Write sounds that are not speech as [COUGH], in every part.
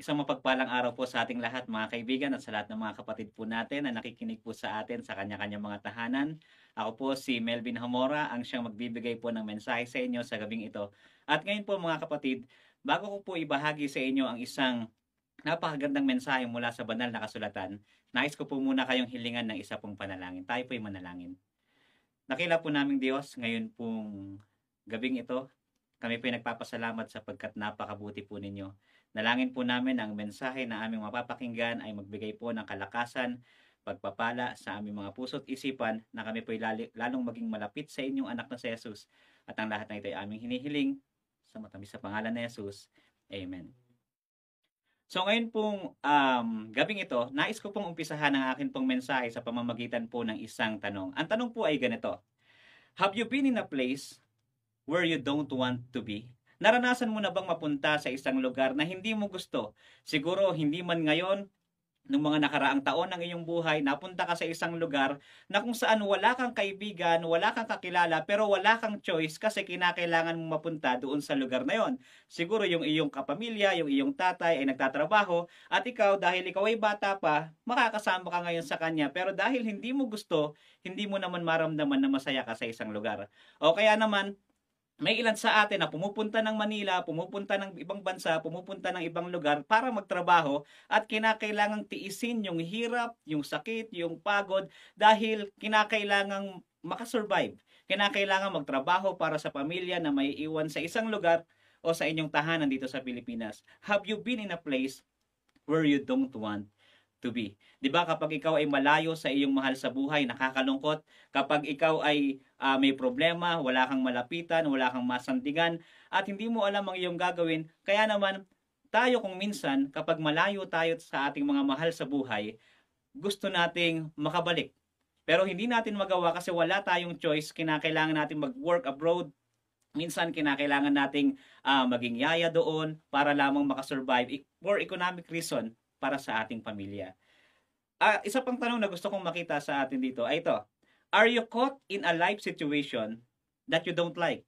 Isang mapagpalang araw po sa ating lahat mga kaibigan at sa lahat ng mga kapatid po natin na nakikinig po sa atin sa kanya-kanyang mga tahanan. Ako po si Melvin Hamora ang siyang magbibigay po ng mensahe sa inyo sa gabing ito. At ngayon po mga kapatid, bago ko po ibahagi sa inyo ang isang napakagandang mensahe mula sa banal na kasulatan, nais ko po muna kayong hilingan ng isa pong panalangin. Tayo po ay manalangin. Nakila po namin Diyos ngayon pong gabing ito. Kami po ay nagpapasalamat sapagkat napakabuti po ninyo Nalangin po namin ang mensahe na aming mapapakinggan ay magbigay po ng kalakasan, pagpapala sa aming mga puso at isipan na kami po po'y lalong maging malapit sa inyong anak na si Jesus. At ang lahat na ito ay aming hinihiling sa matamis sa pangalan ni Jesus. Amen. So ngayon pong um, gabing ito, nais ko pong umpisahan ang akin pong mensahe sa pamamagitan po ng isang tanong. Ang tanong po ay ganito. Have you been in a place where you don't want to be? Naranasan mo na bang mapunta sa isang lugar na hindi mo gusto? Siguro hindi man ngayon, nung mga nakaraang taon ng iyong buhay, napunta ka sa isang lugar na kung saan wala kang kaibigan, wala kang kakilala, pero wala kang choice kasi kinakailangan mong mapunta doon sa lugar na yon. Siguro yung iyong kapamilya, yung iyong tatay ay nagtatrabaho at ikaw dahil ikaw ay bata pa, makakasama ka ngayon sa kanya pero dahil hindi mo gusto, hindi mo naman maramdaman na masaya ka sa isang lugar. O kaya naman, may ilan sa atin na pumupunta ng Manila, pumupunta ng ibang bansa, pumupunta ng ibang lugar para magtrabaho at kinakailangang tiisin yung hirap, yung sakit, yung pagod dahil kinakailangang makasurvive. Kinakailangan magtrabaho para sa pamilya na may iwan sa isang lugar o sa inyong tahanan dito sa Pilipinas. Have you been in a place where you don't want to be. 'Di ba kapag ikaw ay malayo sa iyong mahal sa buhay, nakakalungkot. Kapag ikaw ay uh, may problema, wala kang malapitan, wala kang masandigan at hindi mo alam ang iyong gagawin, kaya naman tayo kung minsan kapag malayo tayo sa ating mga mahal sa buhay, gusto nating makabalik. Pero hindi natin magawa kasi wala tayong choice, kinakailangan natin mag-work abroad, minsan kinakailangan nating uh, maging yaya doon para lamang makasurvive for economic reason para sa ating pamilya. Uh, isa pang tanong na gusto kong makita sa atin dito ay ito. Are you caught in a life situation that you don't like?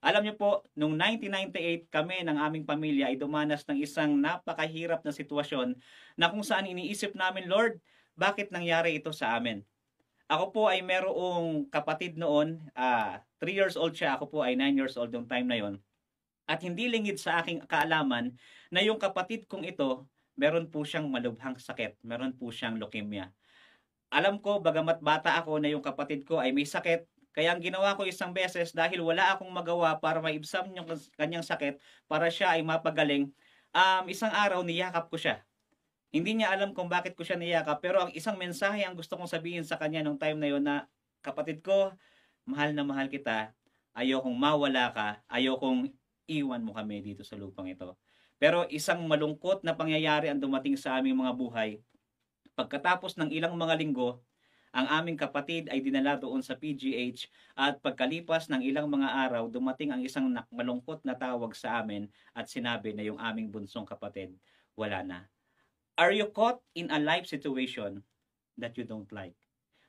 Alam niyo po, nung 1998 kami ng aming pamilya ay dumanas ng isang napakahirap na sitwasyon na kung saan iniisip namin, Lord, bakit nangyari ito sa amin? Ako po ay merong kapatid noon, uh, ah, 3 years old siya, ako po ay 9 years old yung time na yon. At hindi lingid sa aking kaalaman na yung kapatid kong ito meron po siyang malubhang sakit, meron po siyang leukemia. Alam ko, bagamat bata ako na yung kapatid ko ay may sakit, kaya ang ginawa ko isang beses dahil wala akong magawa para maibsam yung kanyang sakit, para siya ay mapagaling, um, isang araw niyakap ko siya. Hindi niya alam kung bakit ko siya niyakap, pero ang isang mensahe ang gusto kong sabihin sa kanya nung time na yon na, kapatid ko, mahal na mahal kita, ayokong mawala ka, ayokong iwan mo kami dito sa lupang ito. Pero isang malungkot na pangyayari ang dumating sa aming mga buhay. Pagkatapos ng ilang mga linggo, ang aming kapatid ay dinala doon sa PGH at pagkalipas ng ilang mga araw, dumating ang isang malungkot na tawag sa amin at sinabi na yung aming bunsong kapatid, wala na. Are you caught in a life situation that you don't like?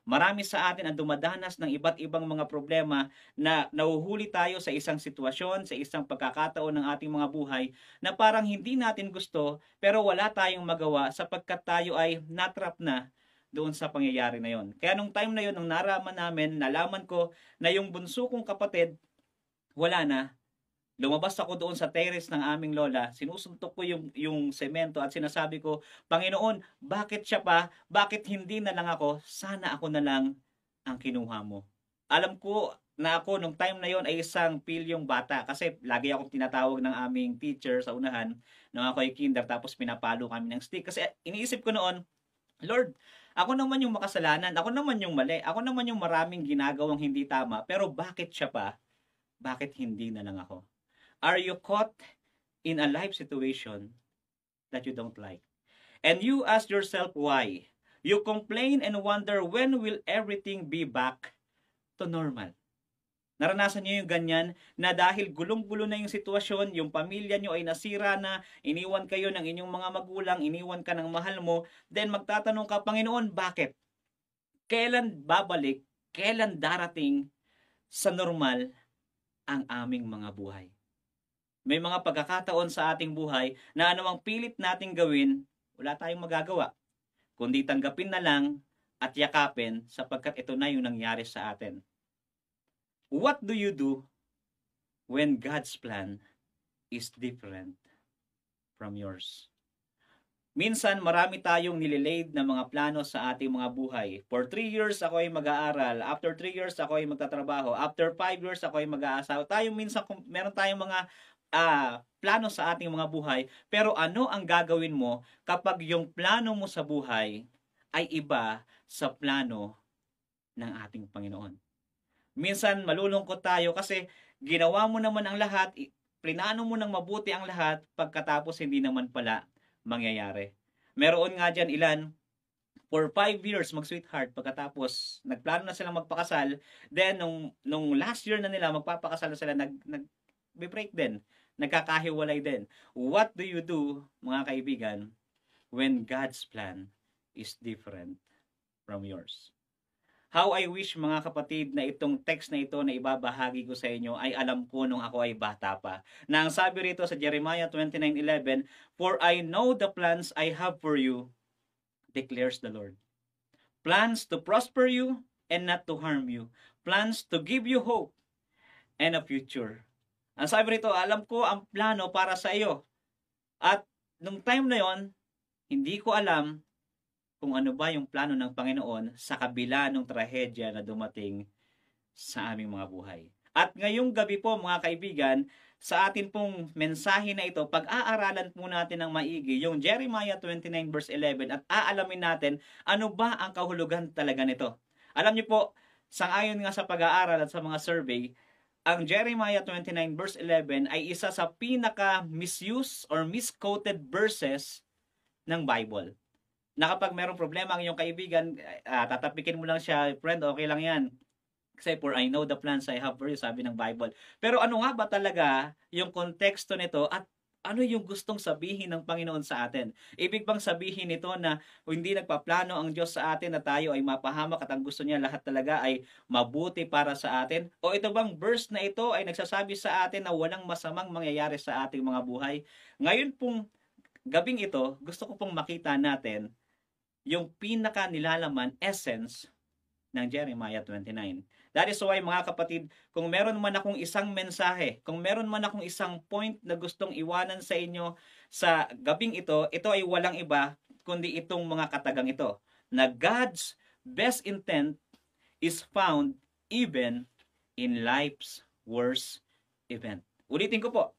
Marami sa atin ang dumadanas ng iba't ibang mga problema na nahuhuli tayo sa isang sitwasyon, sa isang pagkakataon ng ating mga buhay na parang hindi natin gusto pero wala tayong magawa sapagkat tayo ay natrap na doon sa pangyayari na yon. Kaya nung time na yon, nung naraman namin, nalaman ko na yung bunso kong kapatid, wala na, Lumabas ako doon sa terrace ng aming lola, sinusuntok ko yung, yung semento at sinasabi ko, Panginoon, bakit siya pa? Bakit hindi na lang ako? Sana ako na lang ang kinuha mo. Alam ko na ako nung time na yon ay isang pilyong bata kasi lagi akong tinatawag ng aming teacher sa unahan nung ako ay kinder tapos pinapalo kami ng stick kasi iniisip ko noon, Lord, ako naman yung makasalanan, ako naman yung mali, ako naman yung maraming ginagawang hindi tama pero bakit siya pa? Bakit hindi na lang ako? Are you caught in a life situation that you don't like? And you ask yourself why. You complain and wonder when will everything be back to normal. Naranasan niyo yung ganyan na dahil gulong-gulo na yung sitwasyon, yung pamilya niyo ay nasira na, iniwan kayo ng inyong mga magulang, iniwan ka ng mahal mo, then magtatanong ka, Panginoon, bakit? Kailan babalik? Kailan darating sa normal ang aming mga buhay? May mga pagkakataon sa ating buhay na anumang pilit nating gawin, wala tayong magagawa. Kundi tanggapin na lang at yakapin sapagkat ito na yung nangyari sa atin. What do you do when God's plan is different from yours? Minsan, marami tayong nililaid na mga plano sa ating mga buhay. For 3 years, ako ay mag-aaral. After 3 years, ako ay magtatrabaho. After 5 years, ako ay mag-aasawa. Tayo minsan, meron tayong mga uh, plano sa ating mga buhay, pero ano ang gagawin mo kapag yung plano mo sa buhay ay iba sa plano ng ating Panginoon. Minsan malulungkot tayo kasi ginawa mo naman ang lahat, plinano mo ng mabuti ang lahat, pagkatapos hindi naman pala mangyayari. Meron nga dyan ilan, for 5 years mag-sweetheart pagkatapos nagplano na silang magpakasal then nung nung last year na nila magpapakasal na sila nag, nag nagbe-break din. Nagkakahiwalay din. What do you do, mga kaibigan, when God's plan is different from yours? How I wish mga kapatid na itong text na ito na ibabahagi ko sa inyo ay alam ko nung ako ay bata pa. Na ang sabi rito sa Jeremiah 29.11, For I know the plans I have for you, declares the Lord. Plans to prosper you and not to harm you. Plans to give you hope and a future. Ang sabi nito, alam ko ang plano para sa iyo. At nung time na yon, hindi ko alam kung ano ba yung plano ng Panginoon sa kabila ng trahedya na dumating sa aming mga buhay. At ngayong gabi po mga kaibigan, sa atin pong mensahe na ito, pag-aaralan po natin ng maigi yung Jeremiah 29 verse 11 at aalamin natin ano ba ang kahulugan talaga nito. Alam niyo po, sangayon nga sa pag-aaral at sa mga survey, ang Jeremiah 29 verse 11 ay isa sa pinaka misuse or misquoted verses ng Bible. Na kapag merong problema ang iyong kaibigan, uh, tatapikin mo lang siya, friend, okay lang yan. Kasi for I know the plans I have for you, sabi ng Bible. Pero ano nga ba talaga yung konteksto nito at ano yung gustong sabihin ng Panginoon sa atin? Ibig bang sabihin ito na hindi nagpaplano ang Diyos sa atin na tayo ay mapahamak at ang gusto niya lahat talaga ay mabuti para sa atin? O ito bang verse na ito ay nagsasabi sa atin na walang masamang mangyayari sa ating mga buhay? Ngayon pong gabing ito, gusto ko pong makita natin yung pinaka nilalaman essence ng Jeremiah 29. That is why mga kapatid, kung meron man akong isang mensahe, kung meron man akong isang point na gustong iwanan sa inyo sa gabing ito, ito ay walang iba kundi itong mga katagang ito. Na God's best intent is found even in life's worst event. Ulitin ko po.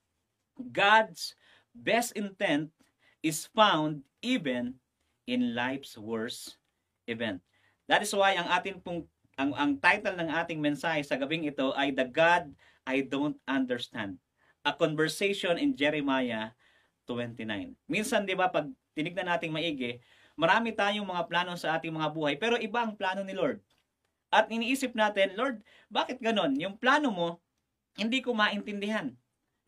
God's best intent is found even in life's worst event. That is why ang atin pong ang, ang title ng ating mensahe sa gabing ito ay The God I Don't Understand. A Conversation in Jeremiah 29. Minsan 'di ba pag tinignan nating maigi, marami tayong mga plano sa ating mga buhay pero iba ang plano ni Lord. At iniisip natin, Lord, bakit ganon? Yung plano mo, hindi ko maintindihan.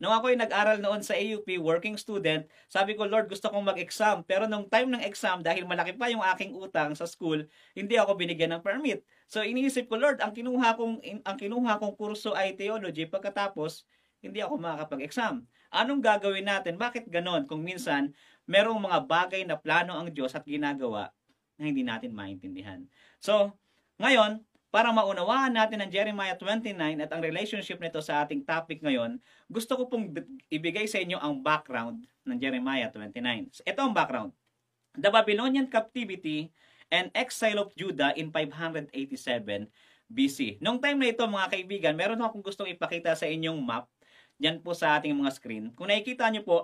Nung ako ay nag-aral noon sa AUP, working student, sabi ko, Lord, gusto kong mag-exam. Pero nung time ng exam, dahil malaki pa yung aking utang sa school, hindi ako binigyan ng permit. So iniisip ko, Lord, ang kinuha kong ang kinuha kong kurso ay theology pagkatapos hindi ako makakapag-exam. Anong gagawin natin? Bakit ganon kung minsan merong mga bagay na plano ang Diyos at ginagawa na hindi natin maintindihan. So, ngayon, para maunawaan natin ang Jeremiah 29 at ang relationship nito sa ating topic ngayon, gusto ko pong ibigay sa inyo ang background ng Jeremiah 29. So, Ito ang background. The Babylonian captivity and exile of Judah in 587 BC. Nung time na ito mga kaibigan, meron akong gustong ipakita sa inyong map. Yan po sa ating mga screen. Kung nakikita nyo po,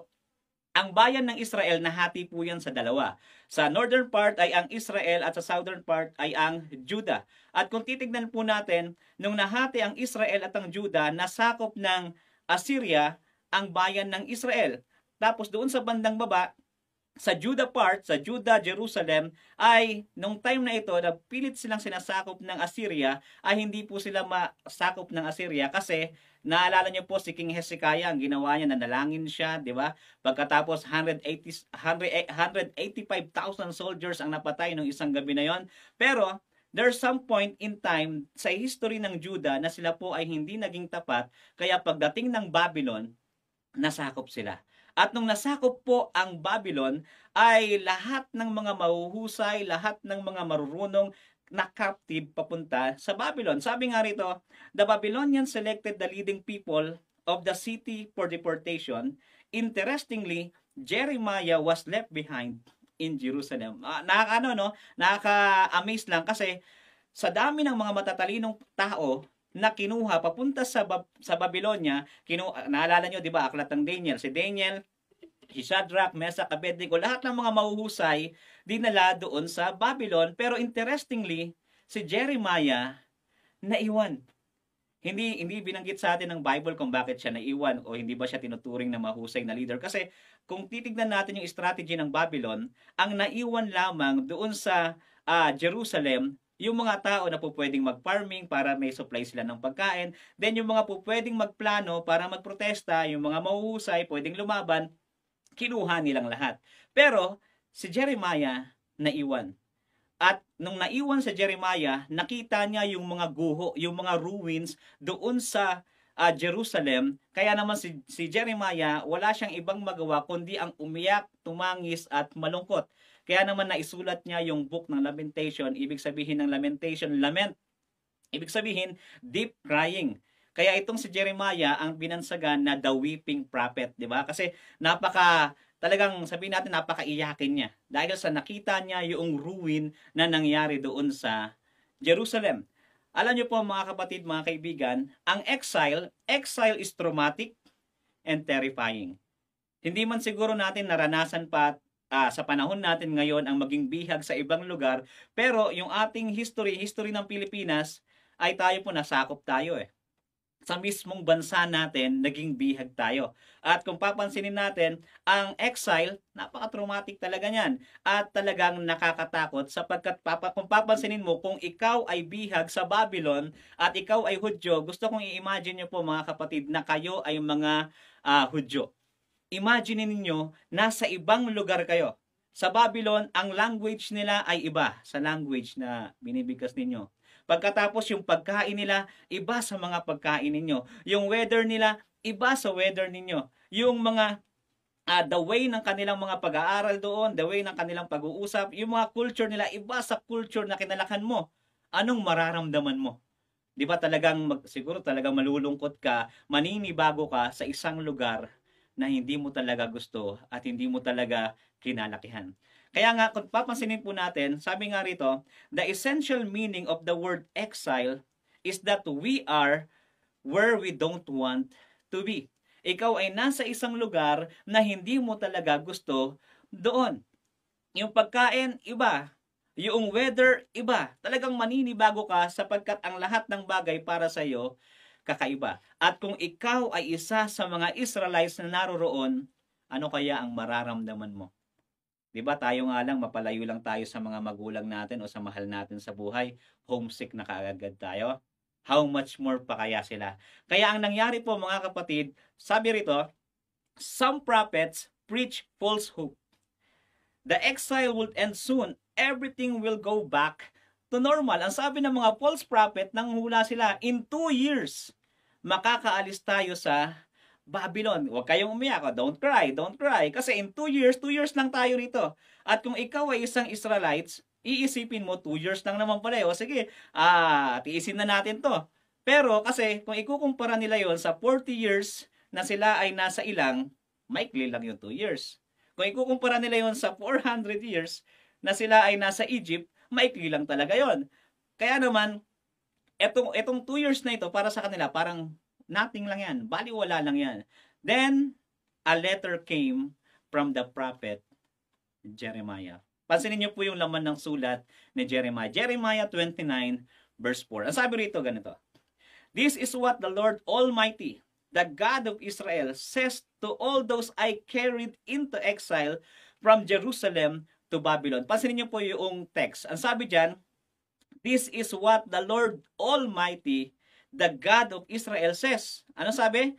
ang bayan ng Israel nahati po yan sa dalawa. Sa northern part ay ang Israel at sa southern part ay ang Judah. At kung titignan po natin, nung nahati ang Israel at ang Judah, nasakop ng Assyria ang bayan ng Israel. Tapos doon sa bandang baba, sa Judah part, sa Judah, Jerusalem, ay nung time na ito na pilit silang sinasakop ng Assyria, ay hindi po sila masakop ng Assyria kasi naalala niyo po si King Hezekiah, ang ginawa niya, nanalangin siya, di ba? Pagkatapos 180, 185,000 soldiers ang napatay nung isang gabi na yon. Pero there's some point in time sa history ng Judah na sila po ay hindi naging tapat, kaya pagdating ng Babylon, nasakop sila. At nung nasakop po ang Babylon, ay lahat ng mga mahuhusay, lahat ng mga marurunong na captive papunta sa Babylon. Sabi nga rito, the Babylonians selected the leading people of the city for deportation. Interestingly, Jeremiah was left behind in Jerusalem. Uh, ah, nakaka ano no, nakaka-amaze lang kasi sa dami ng mga matatalinong tao na kinuha papunta sa, ba- sa Babylonia. Kinu- naalala nyo, di ba, aklat ng Daniel. Si Daniel, si Shadrach, Meshach, Abednego, lahat ng mga mahuhusay dinala doon sa Babylon. Pero interestingly, si Jeremiah naiwan. Hindi hindi binanggit sa atin ng Bible kung bakit siya naiwan o hindi ba siya tinuturing na mahusay na leader kasi kung titignan natin yung strategy ng Babylon, ang naiwan lamang doon sa uh, Jerusalem yung mga tao na po pwedeng mag-farming para may supply sila ng pagkain. Then yung mga po pwedeng magplano para magprotesta, yung mga mauhusay, pwedeng lumaban, kinuha nilang lahat. Pero si Jeremiah naiwan. At nung naiwan si Jeremiah, nakita niya yung mga guho, yung mga ruins doon sa uh, Jerusalem. Kaya naman si, si Jeremiah, wala siyang ibang magawa kundi ang umiyak, tumangis at malungkot. Kaya naman naisulat niya yung book ng lamentation, ibig sabihin ng lamentation, lament. Ibig sabihin, deep crying. Kaya itong si Jeremiah ang binansagan na the weeping prophet, di ba? Kasi napaka talagang sabihin natin napakaiyakin niya dahil sa nakita niya yung ruin na nangyari doon sa Jerusalem. Alam niyo po mga kapatid, mga kaibigan, ang exile, exile is traumatic and terrifying. Hindi man siguro natin naranasan pa uh, sa panahon natin ngayon ang maging bihag sa ibang lugar. Pero yung ating history, history ng Pilipinas, ay tayo po nasakop tayo eh. Sa mismong bansa natin, naging bihag tayo. At kung papansinin natin, ang exile, napaka-traumatic talaga niyan. At talagang nakakatakot sapagkat papa, kung papansinin mo, kung ikaw ay bihag sa Babylon at ikaw ay Hudyo, gusto kong i-imagine niyo po mga kapatid na kayo ay mga uh, Hudyo Imagine ninyo, nasa ibang lugar kayo. Sa Babylon, ang language nila ay iba sa language na binibigkas ninyo. Pagkatapos yung pagkain nila, iba sa mga pagkain ninyo. Yung weather nila, iba sa weather ninyo. Yung mga uh, the way ng kanilang mga pag-aaral doon, the way ng kanilang pag-uusap, yung mga culture nila iba sa culture na kinalakan mo. Anong mararamdaman mo? 'Di ba talagang mag, siguro talagang malulungkot ka, maninibago ka sa isang lugar na hindi mo talaga gusto at hindi mo talaga kinalakihan. Kaya nga, kung papansinin po natin, sabi nga rito, the essential meaning of the word exile is that we are where we don't want to be. Ikaw ay nasa isang lugar na hindi mo talaga gusto doon. Yung pagkain, iba. Yung weather, iba. Talagang maninibago ka sapagkat ang lahat ng bagay para sa iyo kakaiba. At kung ikaw ay isa sa mga Israelites na naroroon, ano kaya ang mararamdaman mo? 'Di ba tayo nga lang mapalayo lang tayo sa mga magulang natin o sa mahal natin sa buhay, homesick na kaagad tayo. How much more pa kaya sila? Kaya ang nangyari po mga kapatid, sabi rito, some prophets preach false hope. The exile will end soon. Everything will go back to normal. Ang sabi ng mga false prophet, nang hula sila, in two years, makakaalis tayo sa Babylon. Huwag kayong umiyak. Oh. Don't cry, don't cry. Kasi in 2 years, 2 years lang tayo rito. At kung ikaw ay isang Israelites, iisipin mo 2 years lang naman pala. O sige, ah, tiisin na natin to. Pero kasi kung ikukumpara nila yon sa 40 years na sila ay nasa ilang, maikli lang yung 2 years. Kung ikukumpara nila yon sa 400 years na sila ay nasa Egypt, maikli lang talaga yon. Kaya naman, etong, etong 2 years na ito, para sa kanila, parang nothing lang yan. Baliwala lang yan. Then, a letter came from the prophet Jeremiah. Pansinin niyo po yung laman ng sulat ni Jeremiah. Jeremiah 29 verse 4. Ang sabi rito ganito. This is what the Lord Almighty, the God of Israel, says to all those I carried into exile from Jerusalem to Babylon. Pansinin niyo po yung text. Ang sabi diyan, This is what the Lord Almighty, the God of Israel says. Ano sabi?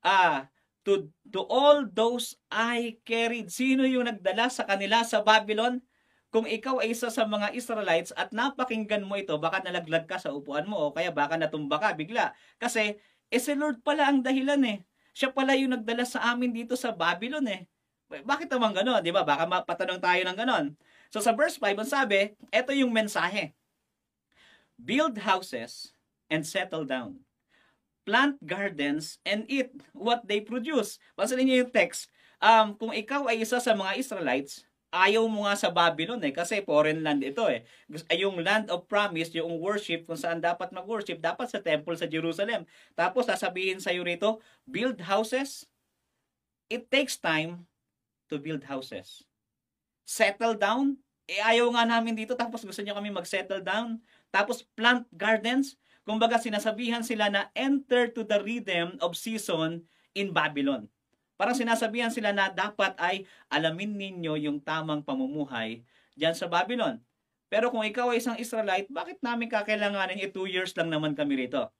Ah, to, to all those I carried. Sino yung nagdala sa kanila sa Babylon? Kung ikaw ay isa sa mga Israelites at napakinggan mo ito, baka nalaglag ka sa upuan mo o kaya baka natumba ka bigla. Kasi, eh si Lord pala ang dahilan eh. Siya pala yung nagdala sa amin dito sa Babylon eh. Bakit naman ganon? Di ba? Baka mapatanong tayo ng ganun. So sa verse 5, ang sabi, ito yung mensahe build houses, and settle down. Plant gardens and eat what they produce. Pasalin niyo yung text. Um, kung ikaw ay isa sa mga Israelites, ayaw mo nga sa Babylon eh, kasi foreign land ito eh. Yung land of promise, yung worship, kung saan dapat mag-worship, dapat sa temple sa Jerusalem. Tapos sasabihin sa'yo rito, build houses. It takes time to build houses. Settle down, eh ayaw nga namin dito tapos gusto niya kami mag-settle down. Tapos plant gardens. Kumbaga sinasabihan sila na enter to the rhythm of season in Babylon. Parang sinasabihan sila na dapat ay alamin ninyo yung tamang pamumuhay diyan sa Babylon. Pero kung ikaw ay isang Israelite, bakit namin kakailanganin eh 2 years lang naman kami rito?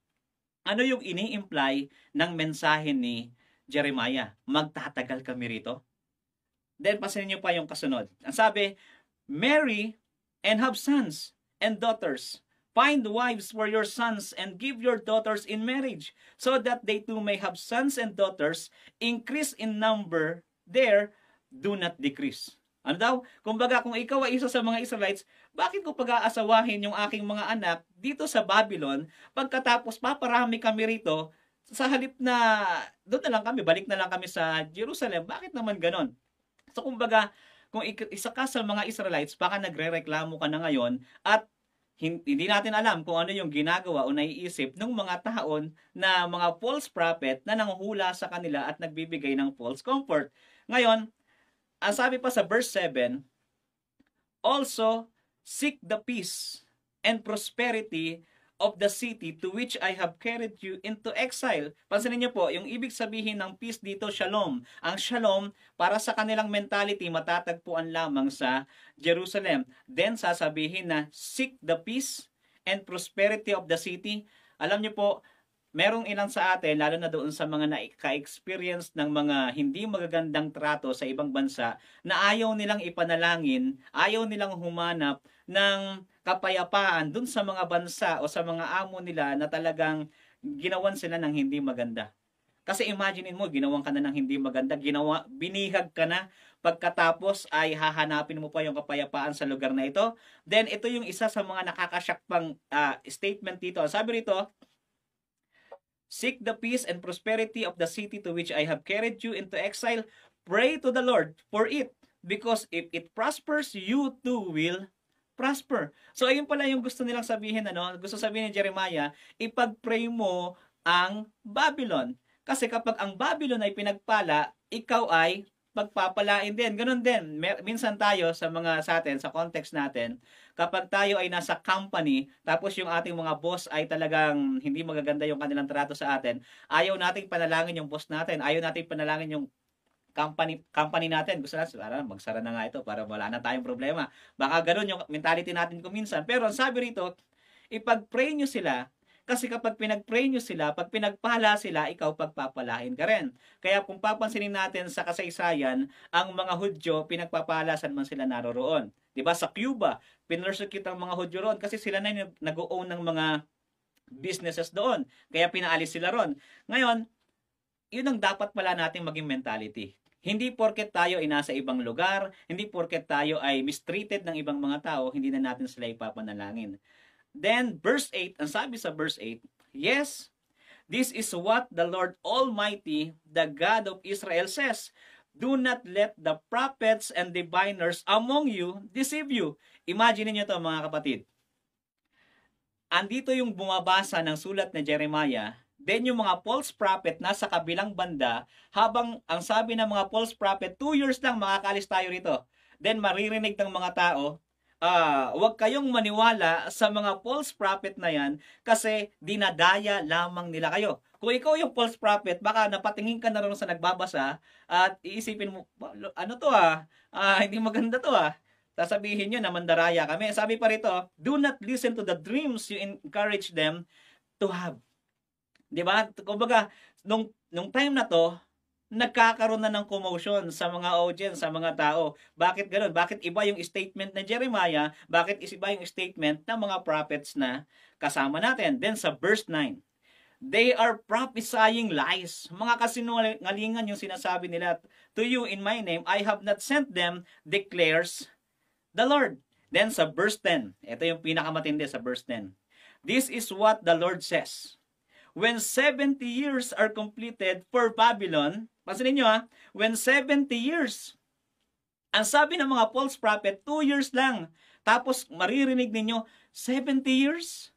Ano yung ini-imply ng mensahe ni Jeremiah? Magtatagal kami rito? Then pasin niyo pa yung kasunod. Ang sabi, Marry and have sons and daughters. Find wives for your sons and give your daughters in marriage, so that they too may have sons and daughters, increase in number there, do not decrease. Ano daw? Kumbaga, kung ikaw ay isa sa mga Israelites, bakit ko pag-aasawahin yung aking mga anak dito sa Babylon, pagkatapos paparami kami rito, sa halip na, doon na lang kami, balik na lang kami sa Jerusalem, bakit naman ganon? So kumbaga, kung isa ka sa mga Israelites, baka nagrereklamo ka na ngayon at hindi natin alam kung ano yung ginagawa o naiisip ng mga taon na mga false prophet na nanghula sa kanila at nagbibigay ng false comfort. Ngayon, ang sabi pa sa verse 7, Also, seek the peace and prosperity of the city to which I have carried you into exile. Pansinin niyo po, yung ibig sabihin ng peace dito, shalom. Ang shalom, para sa kanilang mentality, matatagpuan lamang sa Jerusalem. Then sasabihin na, seek the peace and prosperity of the city. Alam niyo po, merong ilang sa atin, lalo na doon sa mga naka-experience ng mga hindi magagandang trato sa ibang bansa, na ayaw nilang ipanalangin, ayaw nilang humanap ng kapayapaan dun sa mga bansa o sa mga amo nila na talagang ginawan sila ng hindi maganda. Kasi imaginein mo, ginawan ka na ng hindi maganda, ginawa, binihag ka na, pagkatapos ay hahanapin mo pa yung kapayapaan sa lugar na ito. Then ito yung isa sa mga nakakasyak pang uh, statement dito. Sabi rito, Seek the peace and prosperity of the city to which I have carried you into exile. Pray to the Lord for it, because if it prospers, you too will prosper. So ayun pala yung gusto nilang sabihin ano, gusto sabihin ni Jeremiah, ipagpray mo ang Babylon. Kasi kapag ang Babylon ay pinagpala, ikaw ay pagpapalain din. Ganun din. Minsan tayo sa mga sa atin, sa context natin, kapag tayo ay nasa company, tapos yung ating mga boss ay talagang hindi magaganda yung kanilang trato sa atin, ayaw nating panalangin yung boss natin, ayaw nating panalangin yung company, company natin, gusto natin, para magsara na nga ito para wala na tayong problema. Baka ganun yung mentality natin kuminsan. Pero ang sabi rito, ipag-pray nyo sila kasi kapag pinag-pray nyo sila, pag pinagpala sila, ikaw pagpapalahin ka rin. Kaya kung papansinin natin sa kasaysayan, ang mga Hudyo, pinagpapalasan man sila naroroon. 'Di ba Sa Cuba, pinrosecute ang mga Hudyo roon kasi sila na nag-own ng mga businesses doon. Kaya pinaalis sila roon. Ngayon, yun ang dapat pala nating maging mentality. Hindi porket tayo ay nasa ibang lugar, hindi porket tayo ay mistreated ng ibang mga tao, hindi na natin sila ipapanalangin. Then, verse 8, ang sabi sa verse 8, Yes, this is what the Lord Almighty, the God of Israel says, Do not let the prophets and diviners among you deceive you. Imagine niyo to mga kapatid. Andito yung bumabasa ng sulat na Jeremiah Then yung mga false prophet na sa kabilang banda, habang ang sabi ng mga false prophet, 2 years lang makakalis tayo rito. Then maririnig ng mga tao, uh, huwag kayong maniwala sa mga false prophet na yan kasi dinadaya lamang nila kayo. Kung ikaw yung false prophet, baka napatingin ka na rin sa nagbabasa at iisipin mo, ano to ah, uh, [LAUGHS] hindi maganda to ah. Sasabihin nyo na mandaraya kami. Sabi pa rito, do not listen to the dreams you encourage them to have. 'Di ba? Kumbaga, nung nung time na 'to, nagkakaroon na ng commotion sa mga audience, sa mga tao. Bakit ganoon? Bakit iba yung statement ng Jeremiah? Bakit iba yung statement ng mga prophets na kasama natin? Then sa verse 9, They are prophesying lies. Mga kasinungalingan yung sinasabi nila. To you in my name, I have not sent them, declares the Lord. Then sa verse 10, ito yung pinakamatindi sa verse 10. This is what the Lord says when 70 years are completed for Babylon, pasin ninyo ha, when 70 years, ang sabi ng mga false prophet, 2 years lang. Tapos maririnig ninyo, 70 years?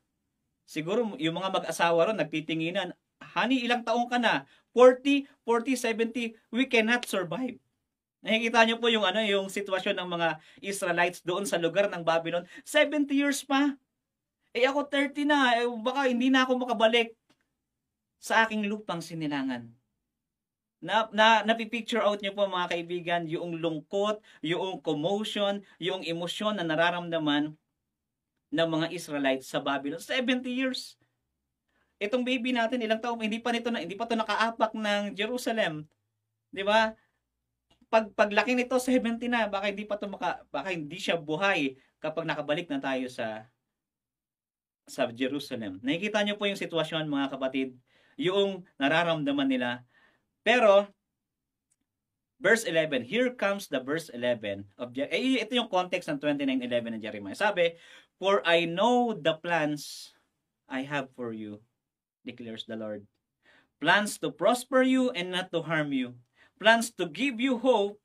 Siguro yung mga mag-asawa ron nagtitinginan, Honey, ilang taong ka na? 40, 40, 70, we cannot survive. Nakikita niyo po yung ano, yung sitwasyon ng mga Israelites doon sa lugar ng Babylon. 70 years pa. Eh ako 30 na, eh, baka hindi na ako makabalik sa aking lupang sinilangan. Na, na, napipicture out nyo po mga kaibigan yung lungkot, yung commotion, yung emosyon na nararamdaman ng mga Israelites sa Babylon. 70 years. Itong baby natin, ilang taon, hindi pa nito na, hindi pa to nakaapak ng Jerusalem. 'Di ba? Pag paglaki nito 70 na, baka hindi pa to maka, baka hindi siya buhay kapag nakabalik na tayo sa sa Jerusalem. Nakikita niyo po yung sitwasyon mga kapatid yung nararamdaman nila. Pero, verse 11, here comes the verse 11. Of Je- eh, ito yung context ng 29.11 ng Jeremiah. Sabi, For I know the plans I have for you, declares the Lord. Plans to prosper you and not to harm you. Plans to give you hope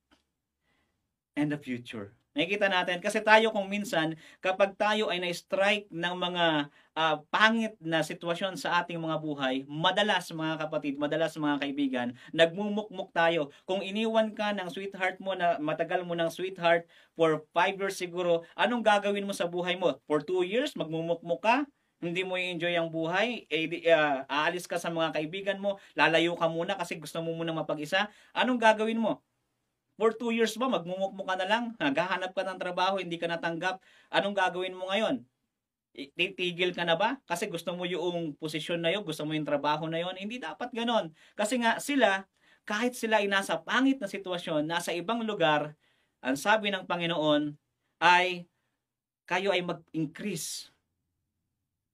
and the future. Nakikita natin kasi tayo kung minsan kapag tayo ay na-strike ng mga uh, pangit na sitwasyon sa ating mga buhay, madalas mga kapatid, madalas mga kaibigan, nagmumukmuk tayo. Kung iniwan ka ng sweetheart mo na matagal mo ng sweetheart for 5 years siguro, anong gagawin mo sa buhay mo? For 2 years magmumukmuk ka? hindi mo i-enjoy ang buhay, eh, uh, aalis ka sa mga kaibigan mo, lalayo ka muna kasi gusto mo muna mapag-isa, anong gagawin mo? For 2 years ba, magmumukmo ka na lang, naghahanap ka ng trabaho, hindi ka natanggap, anong gagawin mo ngayon? titigil ka na ba? Kasi gusto mo yung posisyon na yun, gusto mo yung trabaho na yun. Hindi dapat ganon. Kasi nga sila, kahit sila ay nasa pangit na sitwasyon, nasa ibang lugar, ang sabi ng Panginoon ay kayo ay mag-increase.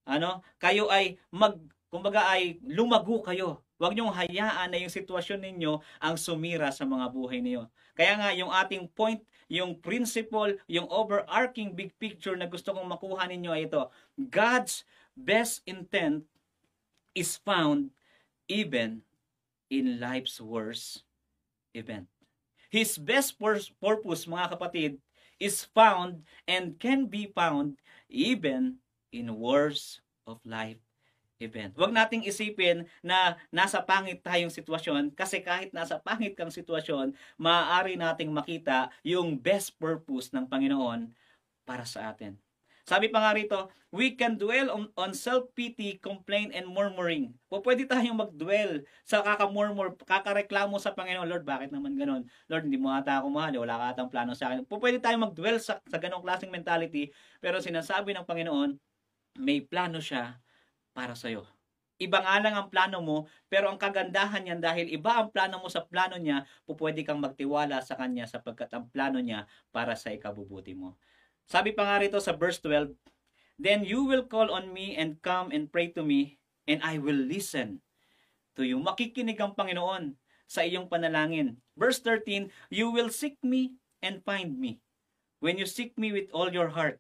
Ano? Kayo ay mag, kumbaga ay lumago kayo. Huwag niyong hayaan na yung sitwasyon ninyo ang sumira sa mga buhay niyo. Kaya nga, yung ating point, yung principle, yung overarching big picture na gusto kong makuha ninyo ay ito. God's best intent is found even in life's worst event. His best purpose, mga kapatid, is found and can be found even in worst of life event. Huwag nating isipin na nasa pangit tayong sitwasyon kasi kahit nasa pangit kang sitwasyon, maaari nating makita yung best purpose ng Panginoon para sa atin. Sabi pa nga rito, we can dwell on, on self-pity, complain, and murmuring. O pwede tayong mag-dwell sa kakamurmur, kakareklamo sa Panginoon. Lord, bakit naman ganon? Lord, hindi mo ata ako mahal. Eh. Wala ka atang plano sa akin. O pwede tayong mag-dwell sa, sa ganong klaseng mentality. Pero sinasabi ng Panginoon, may plano siya para sa'yo. Iba nga lang ang plano mo, pero ang kagandahan niyan dahil iba ang plano mo sa plano niya, pupwede kang magtiwala sa kanya sapagkat ang plano niya para sa ikabubuti mo. Sabi pa nga rito sa verse 12, Then you will call on me and come and pray to me, and I will listen to you. Makikinig ang Panginoon sa iyong panalangin. Verse 13, You will seek me and find me when you seek me with all your heart.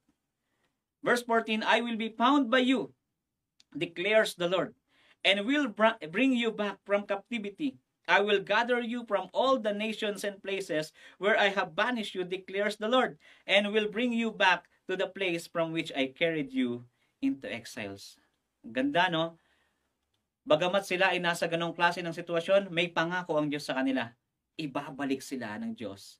Verse 14, I will be found by you declares the Lord, and will bring you back from captivity. I will gather you from all the nations and places where I have banished you, declares the Lord, and will bring you back to the place from which I carried you into exiles. Ganda, no? Bagamat sila ay nasa ganong klase ng sitwasyon, may pangako ang Diyos sa kanila. Ibabalik sila ng Diyos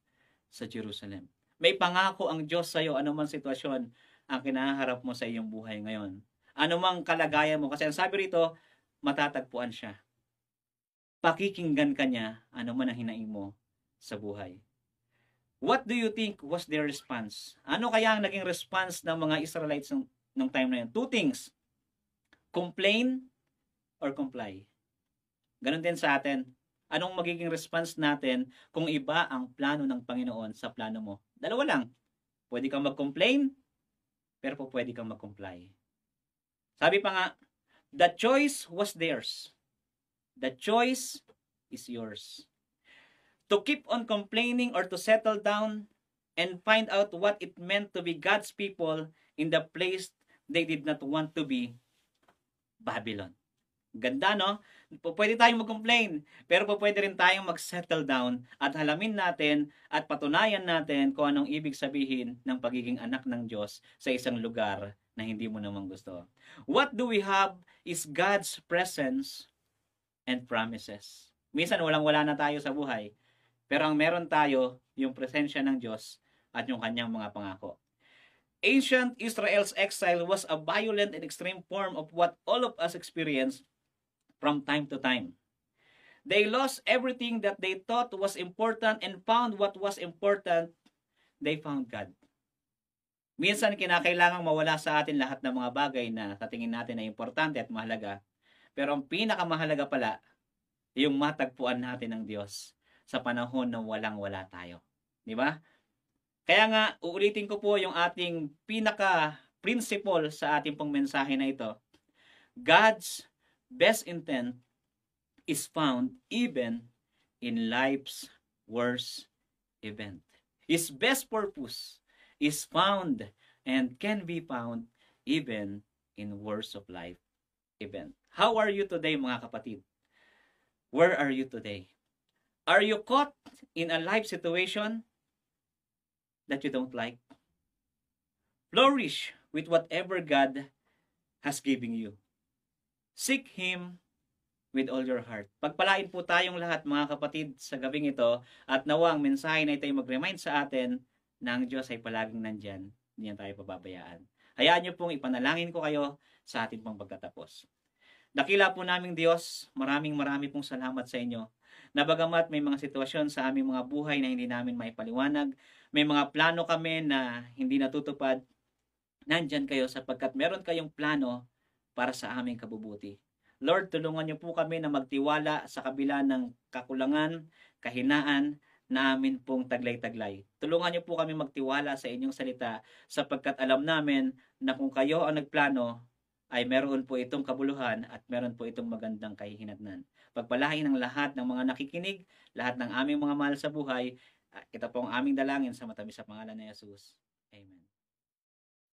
sa Jerusalem. May pangako ang Diyos sa iyo anuman sitwasyon ang kinaharap mo sa iyong buhay ngayon anumang kalagayan mo. Kasi ang sabi rito, matatagpuan siya. Pakikinggan ka niya anuman ang hinaing mo sa buhay. What do you think was their response? Ano kaya ang naging response ng mga Israelites ng, ng time na yun? Two things. Complain or comply. Ganon din sa atin. Anong magiging response natin kung iba ang plano ng Panginoon sa plano mo? Dalawa lang. Pwede kang mag-complain, pero po pwede kang mag-comply. Sabi pa nga, the choice was theirs. The choice is yours. To keep on complaining or to settle down and find out what it meant to be God's people in the place they did not want to be, Babylon. Ganda, no? Pwede tayong mag-complain, pero pwede rin tayong mag-settle down at halamin natin at patunayan natin kung anong ibig sabihin ng pagiging anak ng Diyos sa isang lugar na hindi mo naman gusto. What do we have is God's presence and promises. Minsan walang-wala na tayo sa buhay, pero ang meron tayo, yung presensya ng Diyos at yung kanyang mga pangako. Ancient Israel's exile was a violent and extreme form of what all of us experience from time to time. They lost everything that they thought was important and found what was important, they found God. Minsan kinakailangang mawala sa atin lahat ng mga bagay na katingin natin ay importante at mahalaga. Pero ang pinakamahalaga pala, yung matagpuan natin ng Diyos sa panahon na walang-wala tayo. Di ba? Kaya nga, uulitin ko po yung ating pinaka-principle sa ating pong mensahe na ito. God's best intent is found even in life's worst event. His best purpose is found and can be found even in worst of life event. How are you today mga kapatid? Where are you today? Are you caught in a life situation that you don't like? Flourish with whatever God has given you. Seek Him with all your heart. Pagpalain po tayong lahat mga kapatid sa gabing ito at nawa ang mensahe na ito ay mag-remind sa atin na ang Diyos ay palaging nandyan, hindi niya tayo pababayaan. Hayaan niyo pong ipanalangin ko kayo sa ating pang pagtatapos. Dakila po naming Diyos, maraming marami pong salamat sa inyo Nabagamat may mga sitwasyon sa aming mga buhay na hindi namin maipaliwanag, may mga plano kami na hindi natutupad, nandyan kayo sapagkat meron kayong plano para sa aming kabubuti. Lord, tulungan niyo po kami na magtiwala sa kabila ng kakulangan, kahinaan, namin pong taglay-taglay. Tulungan niyo po kami magtiwala sa inyong salita sapagkat alam namin na kung kayo ang nagplano ay meron po itong kabuluhan at meron po itong magandang kahihinatnan. Pagpalain ng lahat ng mga nakikinig, lahat ng aming mga mahal sa buhay, ito po ang aming dalangin sa matamis sa pangalan ni Jesus. Amen.